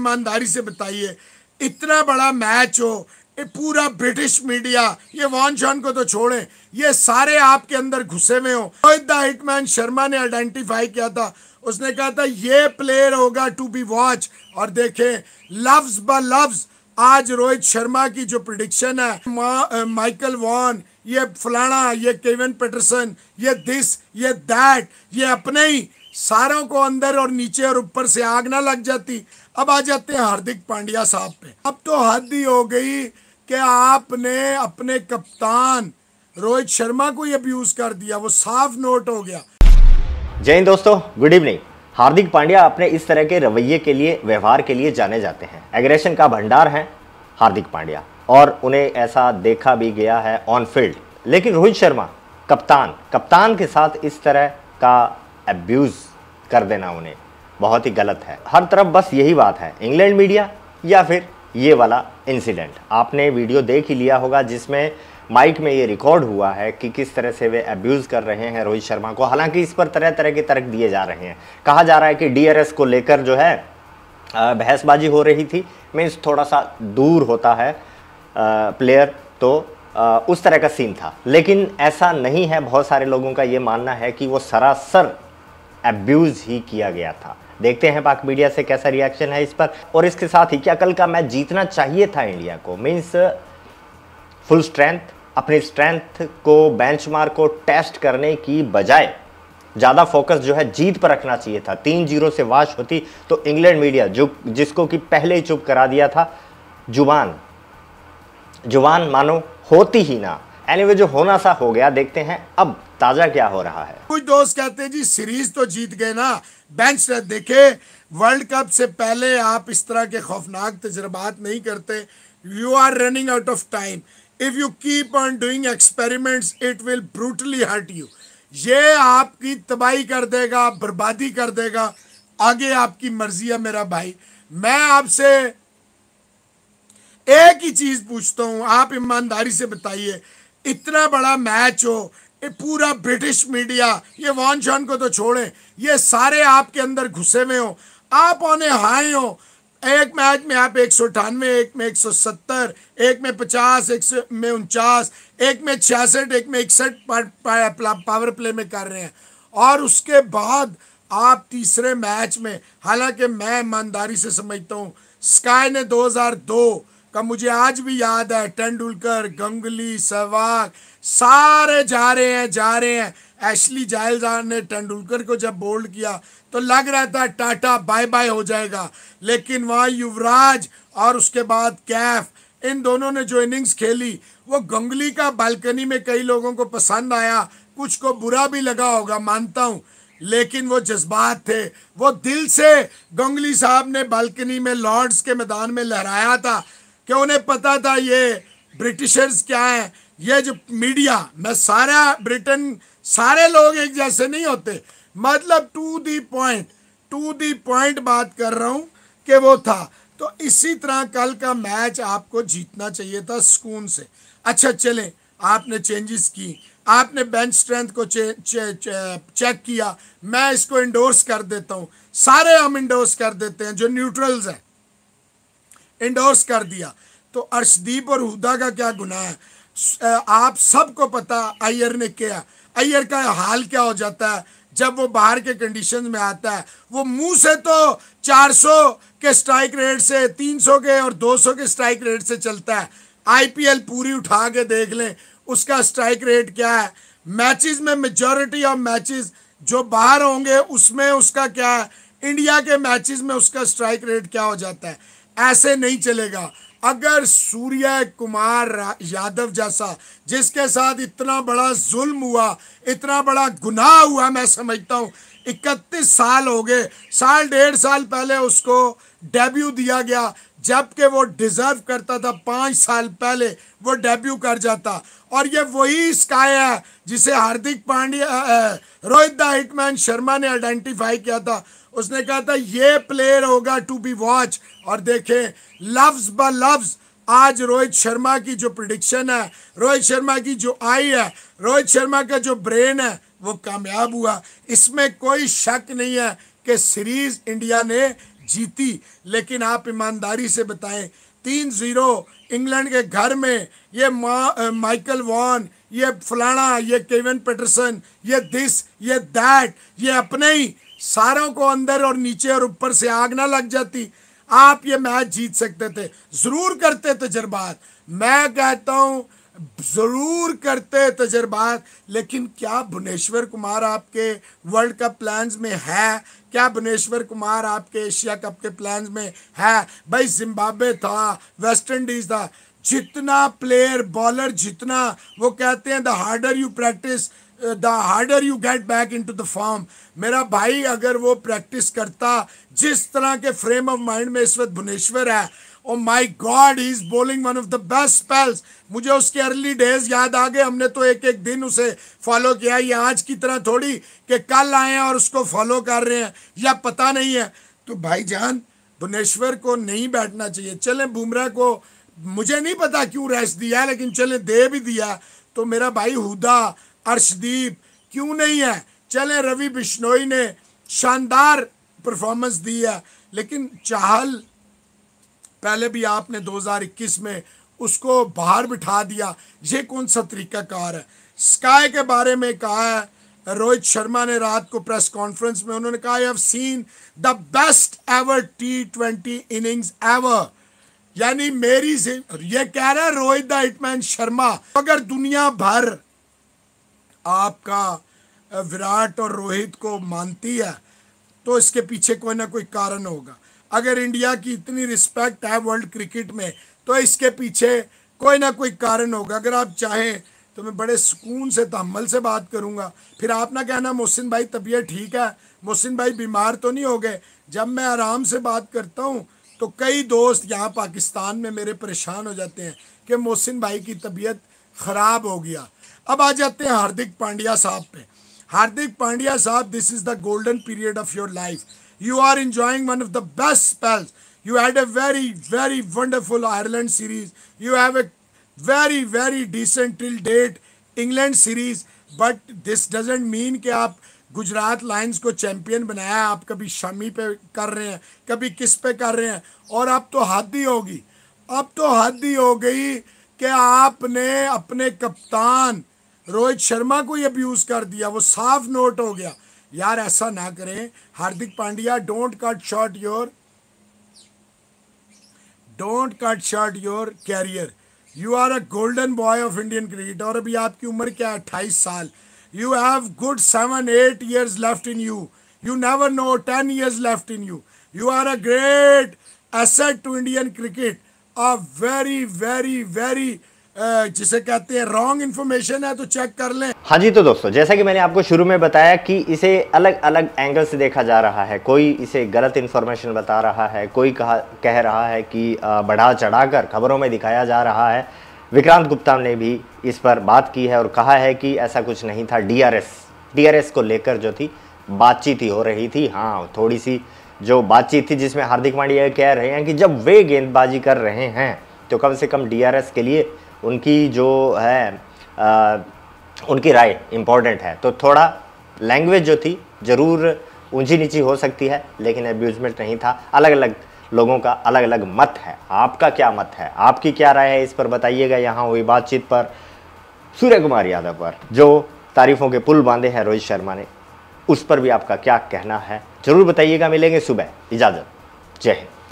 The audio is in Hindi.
ईमानदारी से बताइए इतना बड़ा मैच हो ये पूरा ब्रिटिश मीडिया ये वॉन शॉन को तो छोड़े ये सारे आपके अंदर घुसे हुए हो रोहित द हिटमैन शर्मा ने आइडेंटिफाई किया था उसने कहा था ये प्लेयर होगा टू बी वॉच और देखे लफ्ज ब लफ्ज आज रोहित शर्मा की जो प्रिडिक्शन है माइकल वॉन ये फलाना ये केवन पेटरसन ये दिस ये दैट ये अपने ही सारों को अंदर और नीचे और ऊपर से आग ना लग जाती अब आ जाते हैं हार्दिक पांड्या साहब पे अब तो हद ही हो गई कि आपने अपने कप्तान रोहित शर्मा को ही अब्यूज कर दिया वो साफ नोट हो गया जय हिंद दोस्तों गुड इवनिंग हार्दिक पांड्या अपने इस तरह के रवैये के लिए व्यवहार के लिए जाने जाते हैं एग्रेशन का भंडार है हार्दिक पांड्या और उन्हें ऐसा देखा भी गया है ऑन फील्ड लेकिन रोहित शर्मा कप्तान कप्तान के साथ इस तरह का अब्यूज कर देना उन्हें बहुत ही गलत है हर तरफ बस यही बात है इंग्लैंड मीडिया या फिर ये वाला इंसिडेंट आपने वीडियो देख ही लिया होगा जिसमें माइक में ये रिकॉर्ड हुआ है कि किस तरह से वे अब्यूज़ कर रहे हैं रोहित शर्मा को हालांकि इस पर तरह तरह के तर्क दिए जा रहे हैं कहा जा रहा है कि डीआरएस को लेकर जो है बहसबाजी हो रही थी मीन्स थोड़ा सा दूर होता है प्लेयर तो उस तरह का सीन था लेकिन ऐसा नहीं है बहुत सारे लोगों का ये मानना है कि वो सरासर एब्यूज़ ही किया गया था देखते हैं पाक मीडिया से कैसा रिएक्शन है इस पर और इसके साथ ही क्या कल का मैच जीतना चाहिए था इंडिया को मीन्स फुल स्ट्रेंथ अपनी स्ट्रेंथ को बेंचमार्क को टेस्ट करने की बजाय ज़्यादा फोकस जो है जीत पर रखना चाहिए था तीन जीरो से वाश होती तो इंग्लैंड मीडिया जो जिसको कि पहले ही चुप करा दिया था जुबान जुबान मानो होती ही ना एनीवे anyway, जो होना सा हो गया देखते हैं अब ताजा क्या हो रहा है कुछ दोस्त कहते हैं जी सीरीज तो जीत गए ना बेंच देखे वर्ल्ड कप से पहले आप इस तरह के खौफनाक तजर्बात नहीं करते you are running out of time if you keep on doing experiments it will brutally hurt you ये आपकी तबाही कर देगा बर्बादी कर देगा आगे आपकी मर्जी है मेरा भाई मैं आपसे एक ही चीज पूछता हूं आप ईमानदारी से बताइए इतना बड़ा मैच हो ये पूरा ब्रिटिश मीडिया ये वॉन जॉन को तो छोड़ें ये सारे आपके अंदर घुसे हुए हो आप उन्हें हाई हो एक मैच में आप एक सौ अठानवे एक में एक सौ सत्तर एक में पचास एक सौ में उनचास एक में छियासठ एक में इकसठ पावर प्ले में कर रहे हैं और उसके बाद आप तीसरे मैच में हालांकि मैं ईमानदारी से समझता हूँ स्काई ने 2002 का मुझे आज भी याद है टेंडुलकर गंगली सहवाग सारे जा रहे हैं जा रहे हैं एशली जायलजा ने टेंडुलकर को जब बोल्ड किया तो लग रहा था टाटा बाय बाय हो जाएगा लेकिन वहाँ युवराज और उसके बाद कैफ इन दोनों ने जो इनिंग्स खेली वो गंगली का बालकनी में कई लोगों को पसंद आया कुछ को बुरा भी लगा होगा मानता हूँ लेकिन वो जज्बात थे वो दिल से गंगली साहब ने बालकनी में लॉर्ड्स के मैदान में लहराया था कि उन्हें पता था ये ब्रिटिशर्स क्या है ये जो मीडिया मैं सारा ब्रिटेन सारे लोग एक जैसे नहीं होते मतलब to the point to the point बात कर रहा हूँ कि वो था तो इसी तरह कल का मैच आपको जीतना चाहिए था सुकून से अच्छा चले आपने चेंजेस की आपने बेंच स्ट्रेंथ को चे, चे, चे, चेक किया मैं इसको इंडोर्स कर देता हूँ सारे हम इंडोर्स कर देते हैं जो न्यूट्रल्स हैं इंडोर्स कर दिया तो अर्शदीप और हुदा का क्या गुनाह है आप सबको पता अयर ने क्या अयर का हाल क्या हो जाता है जब वो बाहर के कंडीशन में आता है वो मुंह से तो 400 के स्ट्राइक रेट से 300 के और 200 के स्ट्राइक रेट से चलता है आईपीएल पूरी उठा के देख लें उसका स्ट्राइक रेट क्या है मैचेस में मेजॉरिटी ऑफ मैचेस जो बाहर होंगे उसमें उसका क्या है इंडिया के मैचेस में उसका स्ट्राइक रेट क्या हो जाता है ऐसे नहीं चलेगा अगर सूर्य कुमार यादव जैसा जिसके साथ इतना बड़ा जुल्म हुआ इतना बड़ा गुनाह हुआ मैं समझता हूँ इकतीस साल हो गए साल डेढ़ साल पहले उसको डेब्यू दिया गया जबकि वो डिज़र्व करता था पाँच साल पहले वो डेब्यू कर जाता और ये वही स्काई है जिसे हार्दिक पांड्या रोहित द हिटमैन शर्मा ने आइडेंटिफाई किया था उसने कहा था ये प्लेयर होगा टू बी वॉच और देखें लफ्ज़ ब लफ्ज़ आज रोहित शर्मा की जो प्रडिक्शन है रोहित शर्मा की जो आई है रोहित शर्मा का जो ब्रेन है वो कामयाब हुआ इसमें कोई शक नहीं है कि सीरीज़ इंडिया ने जीती लेकिन आप ईमानदारी से बताएं तीन जीरो इंग्लैंड के घर में ये माइकल वॉन ये फलाना ये केवन पेटरसन ये दिस ये दैट ये अपने ही सारों को अंदर और नीचे और ऊपर से आग ना लग जाती आप ये मैच जीत सकते थे ज़रूर करते तजर्बात मैं कहता हूँ ज़रूर करते तजर्बात लेकिन क्या भुवनेश्वर कुमार आपके वर्ल्ड कप प्लान्स में है क्या भुवनेश्वर कुमार आपके एशिया कप के प्लान्स में है भाई जिम्बाब्वे था वेस्ट इंडीज़ था जितना प्लेयर बॉलर जितना वो कहते हैं the harder you practice the harder you get back in to the form मेरा भाई अगर वो प्रैक्टिस करता जिस तरह के फ्रेम ऑफ माइंड में इस वक्त भुवनेश्वर है oh my god is bowling one of the best spells मुझे उसके अर्ली डेज याद आ गए हमने तो एक एक दिन उसे फॉलो किया ये आज की तरह थोड़ी कि कल आए हैं और उसको फॉलो कर रहे हैं या पता नहीं है तो भाई जान भुवनेश्वर को नहीं बैठना चाहिए चलें बुमराह को मुझे नहीं पता क्यों रेस्ट दिया लेकिन चले दे भी दिया तो मेरा भाई हुदा अर्शदीप क्यों नहीं है चलें रवि बिश्नोई ने शानदार परफॉर्मेंस दी है लेकिन चाहल पहले भी आपने 2021 में उसको बाहर बिठा दिया ये कौन सा तरीका कार है स्काई के बारे में कहा है रोहित शर्मा ने रात को प्रेस कॉन्फ्रेंस में उन्होंने कहा I have seen the best ever T twenty innings ever यानी मेरी ये कह रहा है रोहित द हिटमैन शर्मा तो अगर दुनिया भर आपका विराट और रोहित को मानती है तो इसके पीछे कोई ना कोई कारण होगा अगर इंडिया की इतनी रिस्पेक्ट है वर्ल्ड क्रिकेट में तो इसके पीछे कोई ना कोई कारण होगा अगर आप चाहें तो मैं बड़े सुकून से तहमल से बात करूंगा फिर आप ना कहना मोहसिन भाई तबीयत ठीक है मोहसिन भाई बीमार तो नहीं हो गए जब मैं आराम से बात करता हूँ तो कई दोस्त यहाँ पाकिस्तान में मेरे परेशान हो जाते हैं कि मोहसिन भाई की तबीयत ख़राब हो गया अब आ जाते हैं हार्दिक पांड्या साहब पे हार्दिक पांड्या साहब this is the golden period of your life you are enjoying one of the best spells. You had a very, very wonderful Ireland series. You have a very, very decent till date England series. But this doesn't mean कि aap गुजरात लाइन्स को चैंपियन बनाया आप कभी शमी पे कर रहे हैं कभी किस पे कर रहे हैं और अब तो हद ही होगी अब तो हद ही हो गई कि आपने अपने कप्तान रोहित शर्मा को ही अब्यूज़ कर दिया वो साफ नोट हो गया यार ऐसा ना करें Hardik Pandya don't cut short your don't cut short your career you are a golden boy of Indian cricket और अभी आपकी उम्र क्या है अट्ठाईस साल you have good seven eight years left in you you never know ten years left in you you are a great asset to Indian cricket a very very very जिसे कहते हैं रॉन्ग इन्फॉर्मेशन है तो चेक कर लें हाँ जी तो दोस्तों जैसा कि मैंने आपको शुरू में बताया कि इसे अलग अलग एंगल से देखा जा रहा है कोई इसे गलत इन्फॉर्मेशन बता रहा है कोई कहा कह रहा है कि बढ़ा चढ़ाकर खबरों में दिखाया जा रहा है विक्रांत गुप्ता ने भी इस पर बात की है और कहा है कि ऐसा कुछ नहीं था डी आर को लेकर जो थी बातचीत ही हो रही थी हाँ थोड़ी सी जो बातचीत थी जिसमें हार्दिक पांड्या कह रहे हैं कि जब वे गेंदबाजी कर रहे हैं तो कम से कम डी के लिए उनकी जो है आ, उनकी राय इम्पॉर्टेंट है तो थोड़ा लैंग्वेज जो थी ज़रूर ऊंची नीची हो सकती है लेकिन एब्यूजमेंट नहीं था अलग अलग लोगों का अलग अलग मत है आपका क्या मत है आपकी क्या राय है इस पर बताइएगा यहाँ हुई बातचीत पर सूर्य कुमार यादव पर जो तारीफों के पुल बांधे हैं रोहित शर्मा ने उस पर भी आपका क्या कहना है ज़रूर बताइएगा मिलेंगे सुबह इजाज़त जय हिंद